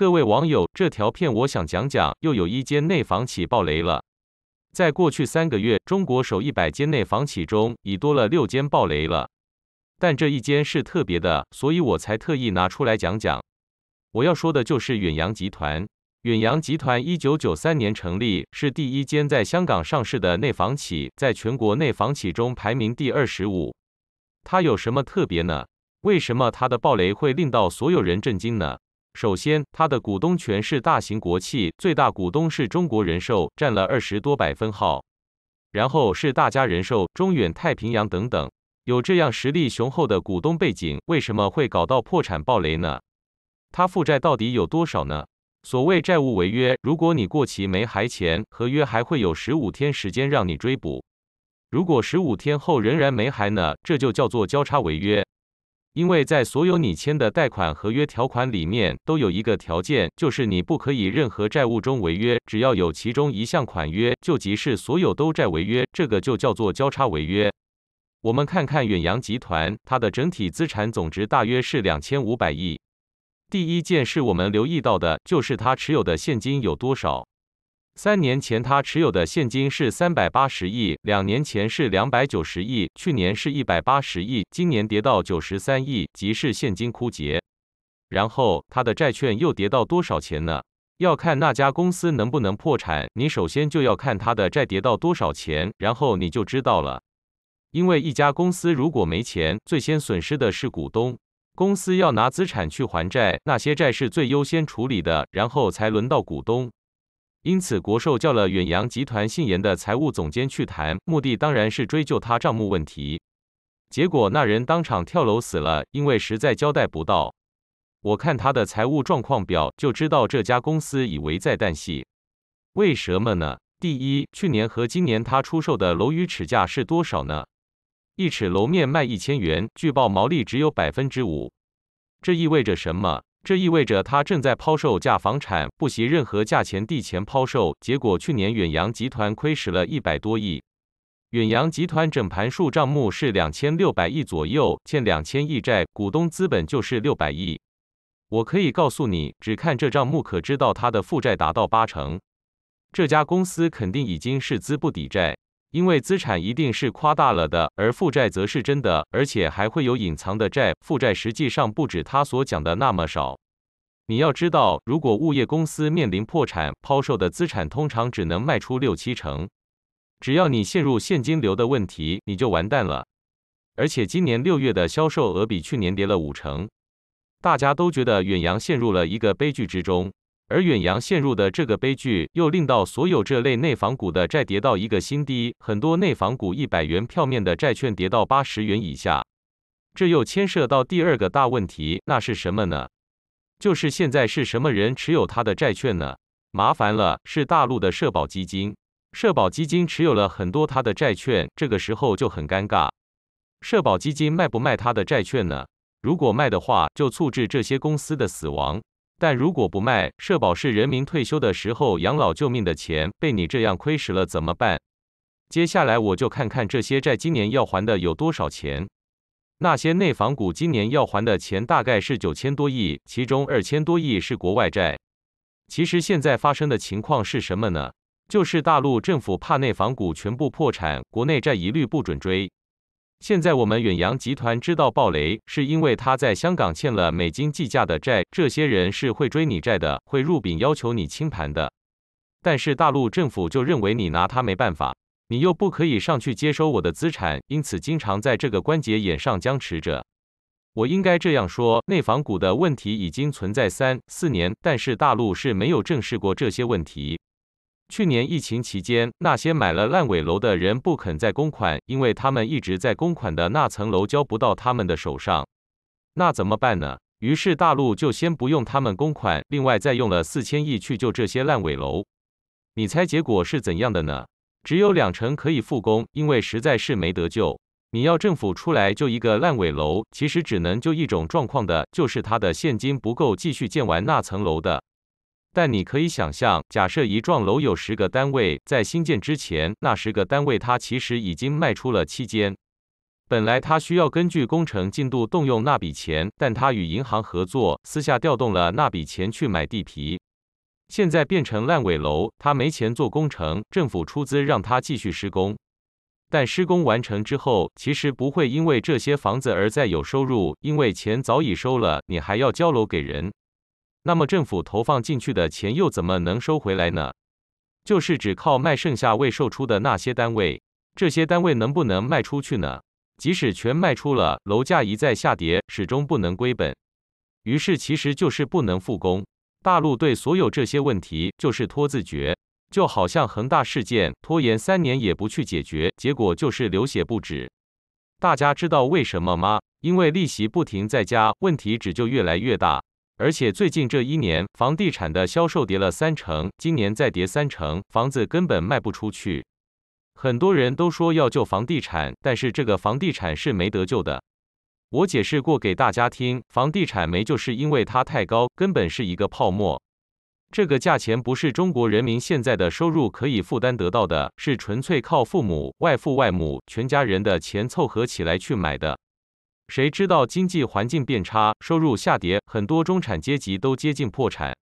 各位网友，这条片我想讲讲，又有一间内房企暴雷了。在过去三个月，中国首一百间内房企中，已多了六间暴雷了。但这一间是特别的，所以我才特意拿出来讲讲。我要说的就是远洋集团。远洋集团一九九三年成立，是第一间在香港上市的内房企，在全国内房企中排名第二十五。它有什么特别呢？为什么它的暴雷会令到所有人震惊呢？首先，它的股东全是大型国企，最大股东是中国人寿，占了二十多百分号，然后是大家人寿、中远太平洋等等。有这样实力雄厚的股东背景，为什么会搞到破产暴雷呢？它负债到底有多少呢？所谓债务违约，如果你过期没还钱，合约还会有十五天时间让你追补。如果十五天后仍然没还呢，这就叫做交叉违约。因为在所有你签的贷款合约条款里面，都有一个条件，就是你不可以任何债务中违约。只要有其中一项款约，就即是所有都债违约，这个就叫做交叉违约。我们看看远洋集团，它的整体资产总值大约是两千五百亿。第一件事我们留意到的，就是它持有的现金有多少。三年前他持有的现金是三百八十亿，两年前是两百九十亿，去年是一百八十亿，今年跌到九十三亿，即是现金枯竭。然后他的债券又跌到多少钱呢？要看那家公司能不能破产。你首先就要看他的债跌到多少钱，然后你就知道了。因为一家公司如果没钱，最先损失的是股东。公司要拿资产去还债，那些债是最优先处理的，然后才轮到股东。因此，国寿叫了远洋集团信言的财务总监去谈，目的当然是追究他账目问题。结果，那人当场跳楼死了，因为实在交代不到。我看他的财务状况表就知道，这家公司已危在旦夕。为什么呢？第一，去年和今年他出售的楼宇尺价是多少呢？一尺楼面卖一千元，据报毛利只有百分之五，这意味着什么？这意味着他正在抛售价房产，不惜任何价钱地钱抛售。结果去年远洋集团亏蚀了一百多亿。远洋集团整盘数账目是两千六百亿左右，欠两千亿债，股东资本就是六百亿。我可以告诉你，只看这账目，可知道他的负债达到八成。这家公司肯定已经是资不抵债。因为资产一定是夸大了的，而负债则是真的，而且还会有隐藏的债。负债实际上不止他所讲的那么少。你要知道，如果物业公司面临破产，抛售的资产通常只能卖出六七成。只要你陷入现金流的问题，你就完蛋了。而且今年六月的销售额比去年跌了五成，大家都觉得远洋陷入了一个悲剧之中。而远洋陷入的这个悲剧，又令到所有这类内房股的债跌到一个新低，很多内房股一百元票面的债券跌到八十元以下。这又牵涉到第二个大问题，那是什么呢？就是现在是什么人持有他的债券呢？麻烦了，是大陆的社保基金。社保基金持有了很多他的债券，这个时候就很尴尬。社保基金卖不卖他的债券呢？如果卖的话，就促至这些公司的死亡。但如果不卖，社保是人民退休的时候养老救命的钱，被你这样亏蚀了怎么办？接下来我就看看这些债今年要还的有多少钱。那些内房股今年要还的钱大概是九千多亿，其中二千多亿是国外债。其实现在发生的情况是什么呢？就是大陆政府怕内房股全部破产，国内债一律不准追。现在我们远洋集团知道暴雷，是因为他在香港欠了美金计价的债。这些人是会追你债的，会入禀要求你清盘的。但是大陆政府就认为你拿他没办法，你又不可以上去接收我的资产，因此经常在这个关节眼上僵持着。我应该这样说：内房股的问题已经存在三四年，但是大陆是没有正视过这些问题。去年疫情期间，那些买了烂尾楼的人不肯再公款，因为他们一直在公款的那层楼交不到他们的手上。那怎么办呢？于是大陆就先不用他们公款，另外再用了四千亿去救这些烂尾楼。你猜结果是怎样的呢？只有两成可以复工，因为实在是没得救。你要政府出来救一个烂尾楼，其实只能救一种状况的，就是他的现金不够继续建完那层楼的。但你可以想象，假设一幢楼有十个单位，在新建之前，那十个单位它其实已经卖出了七间。本来他需要根据工程进度动用那笔钱，但他与银行合作，私下调动了那笔钱去买地皮。现在变成烂尾楼，他没钱做工程，政府出资让他继续施工。但施工完成之后，其实不会因为这些房子而再有收入，因为钱早已收了，你还要交楼给人。那么政府投放进去的钱又怎么能收回来呢？就是只靠卖剩下未售出的那些单位，这些单位能不能卖出去呢？即使全卖出了，楼价一再下跌，始终不能归本。于是其实就是不能复工。大陆对所有这些问题就是拖字诀，就好像恒大事件拖延三年也不去解决，结果就是流血不止。大家知道为什么吗？因为利息不停在加，问题只就越来越大。而且最近这一年，房地产的销售跌了三成，今年再跌三成，房子根本卖不出去。很多人都说要救房地产，但是这个房地产是没得救的。我解释过给大家听，房地产没救，是因为它太高，根本是一个泡沫。这个价钱不是中国人民现在的收入可以负担得到的，是纯粹靠父母、外父外母、全家人的钱凑合起来去买的。谁知道经济环境变差，收入下跌，很多中产阶级都接近破产。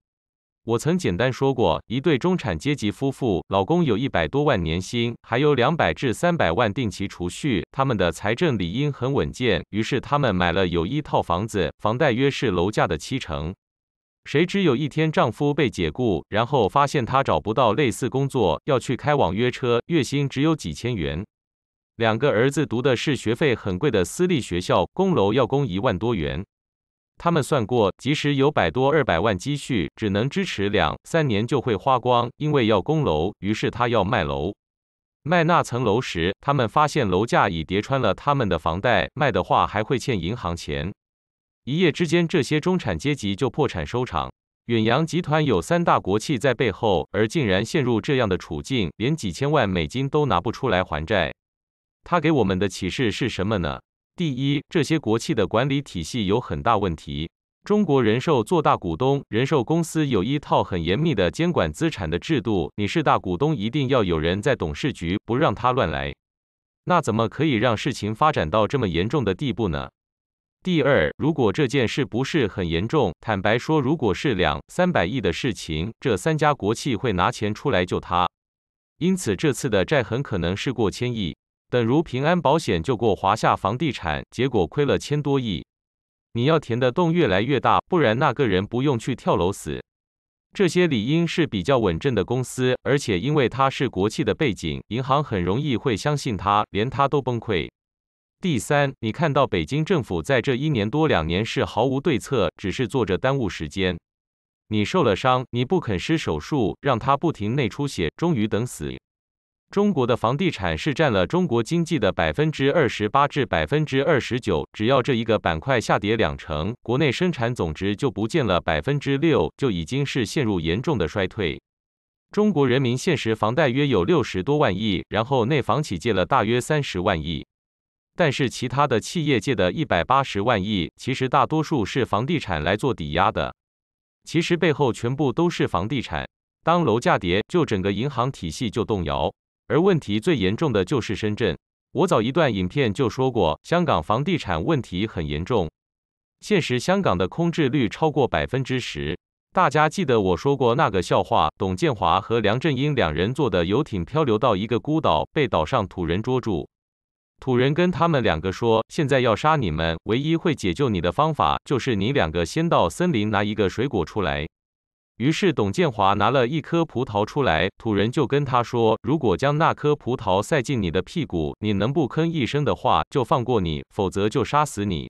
我曾简单说过，一对中产阶级夫妇，老公有一百多万年薪，还有两百至三百万定期储蓄，他们的财政理应很稳健。于是他们买了有一套房子，房贷约是楼价的七成。谁知有一天，丈夫被解雇，然后发现他找不到类似工作，要去开网约车，月薪只有几千元。两个儿子读的是学费很贵的私立学校，供楼要供一万多元。他们算过，即使有百多二百万积蓄，只能支持两三年就会花光，因为要供楼。于是他要卖楼，卖那层楼时，他们发现楼价已叠穿了他们的房贷，卖的话还会欠银行钱。一夜之间，这些中产阶级就破产收场。远洋集团有三大国企在背后，而竟然陷入这样的处境，连几千万美金都拿不出来还债。他给我们的启示是什么呢？第一，这些国企的管理体系有很大问题。中国人寿做大股东，人寿公司有一套很严密的监管资产的制度。你是大股东，一定要有人在董事局，不让他乱来。那怎么可以让事情发展到这么严重的地步呢？第二，如果这件事不是很严重，坦白说，如果是两三百亿的事情，这三家国企会拿钱出来救他。因此，这次的债很可能是过千亿。等如平安保险救过华夏房地产，结果亏了千多亿。你要填的洞越来越大，不然那个人不用去跳楼死。这些理应是比较稳阵的公司，而且因为它是国企的背景，银行很容易会相信它，连它都崩溃。第三，你看到北京政府在这一年多两年是毫无对策，只是坐着耽误时间。你受了伤，你不肯施手术，让他不停内出血，终于等死。中国的房地产是占了中国经济的百分之二十八至百分之二十九，只要这一个板块下跌两成，国内生产总值就不见了百分之六，就已经是陷入严重的衰退。中国人民现实房贷约有六十多万亿，然后内房企借了大约三十万亿，但是其他的企业借的一百八十万亿，其实大多数是房地产来做抵押的，其实背后全部都是房地产。当楼价跌，就整个银行体系就动摇。而问题最严重的就是深圳。我早一段影片就说过，香港房地产问题很严重。现实，香港的空置率超过百分之十。大家记得我说过那个笑话：董建华和梁振英两人坐的游艇漂流到一个孤岛，被岛上土人捉住。土人跟他们两个说：“现在要杀你们，唯一会解救你的方法，就是你两个先到森林拿一个水果出来。”于是，董建华拿了一颗葡萄出来，土人就跟他说：“如果将那颗葡萄塞进你的屁股，你能不吭一声的话，就放过你；否则就杀死你。”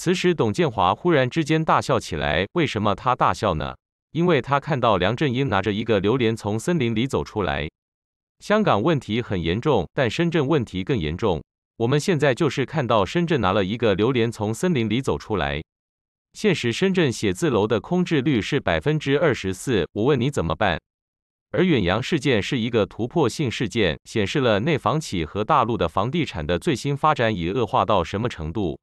此时，董建华忽然之间大笑起来。为什么他大笑呢？因为他看到梁振英拿着一个榴莲从森林里走出来。香港问题很严重，但深圳问题更严重。我们现在就是看到深圳拿了一个榴莲从森林里走出来。现实深圳写字楼的空置率是百分之二十四，我问你怎么办？而远洋事件是一个突破性事件，显示了内房企和大陆的房地产的最新发展已恶化到什么程度？